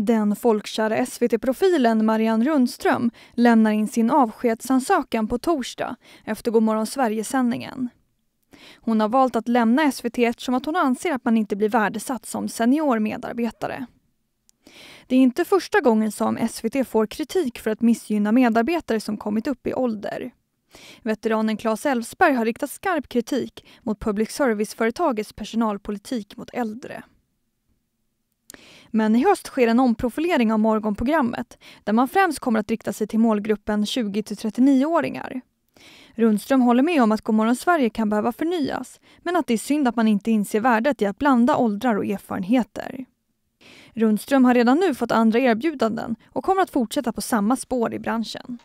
Den folkkära SVT-profilen Marianne Rundström lämnar in sin avskedsansökan på torsdag efter Gomorron Sverige-sändningen. Hon har valt att lämna SVT eftersom att hon anser att man inte blir värdesatt som senior medarbetare. Det är inte första gången som SVT får kritik för att missgynna medarbetare som kommit upp i ålder. Veteranen Claes Elfsberg har riktat skarp kritik mot public service-företagets personalpolitik mot äldre. Men i höst sker en omprofilering av morgonprogrammet där man främst kommer att rikta sig till målgruppen 20 39-åringar. Rundström håller med om att Gomorron Sverige kan behöva förnyas men att det är synd att man inte inser värdet i att blanda åldrar och erfarenheter. Rundström har redan nu fått andra erbjudanden och kommer att fortsätta på samma spår i branschen.